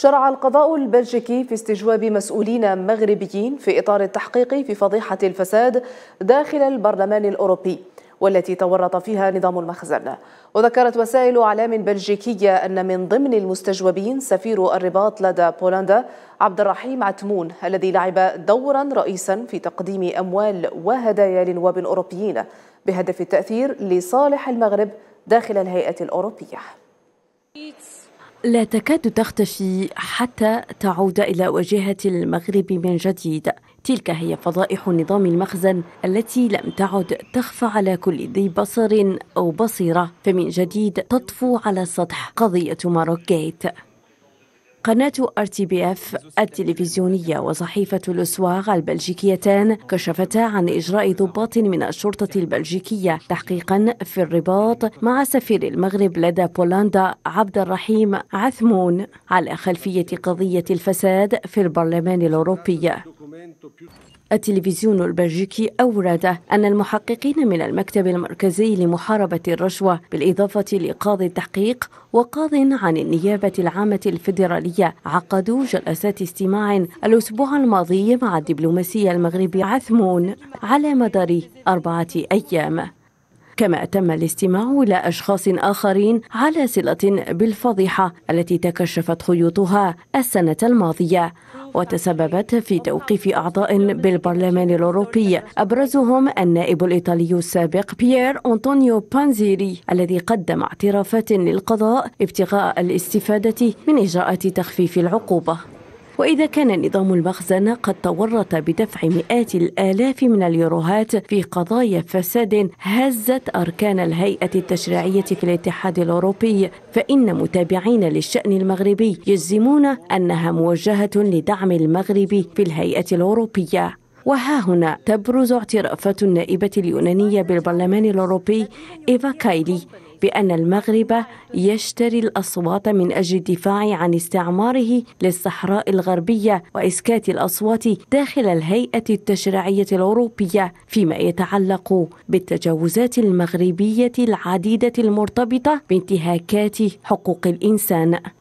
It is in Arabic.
شرع القضاء البلجيكي في استجواب مسؤولين مغربيين في إطار التحقيق في فضيحة الفساد داخل البرلمان الأوروبي والتي تورط فيها نظام المخزن وذكرت وسائل أعلام بلجيكية أن من ضمن المستجوبين سفير الرباط لدى بولندا عبد الرحيم عتمون الذي لعب دورا رئيسا في تقديم أموال وهدايا لنواب أوروبيين بهدف التأثير لصالح المغرب داخل الهيئة الأوروبية لا تكاد تختفي حتى تعود إلى واجهة المغرب من جديد تلك هي فضائح نظام المخزن التي لم تعد تخفى على كل ذي بصر أو بصيرة فمن جديد تطفو على سطح قضية ماروكيت قناة ار تي بي اف التلفزيونية وصحيفة لوسواغ البلجيكيتان كشفتا عن اجراء ضباط من الشرطة البلجيكية تحقيقا في الرباط مع سفير المغرب لدى بولندا عبد الرحيم عثمون على خلفية قضية الفساد في البرلمان الاوروبي التلفزيون البلجيكي أورد أن المحققين من المكتب المركزي لمحاربة الرشوة بالإضافة لقاضي التحقيق وقاض عن النيابة العامة الفيدرالية عقدوا جلسات استماع الأسبوع الماضي مع الدبلوماسية المغربي عثمون على مدار أربعة أيام كما تم الاستماع إلى أشخاص آخرين على صلة بالفضيحة التي تكشفت خيوطها السنة الماضية وتسببت في توقيف أعضاء بالبرلمان الأوروبي أبرزهم النائب الإيطالي السابق بيير أنطونيو بانزيري الذي قدم اعترافات للقضاء ابتغاء الاستفادة من إجراءات تخفيف العقوبة وإذا كان نظام المخزن قد تورط بدفع مئات الآلاف من اليوروهات في قضايا فساد هزت أركان الهيئة التشريعية في الاتحاد الأوروبي فإن متابعين للشأن المغربي يجزمون أنها موجهة لدعم المغرب في الهيئة الأوروبية وها هنا تبرز اعترافات النائبة اليونانية بالبرلمان الأوروبي إيفا كايلي بأن المغرب يشتري الأصوات من أجل الدفاع عن استعماره للصحراء الغربية وإسكات الأصوات داخل الهيئة التشريعية الأوروبية فيما يتعلق بالتجاوزات المغربية العديدة المرتبطة بانتهاكات حقوق الإنسان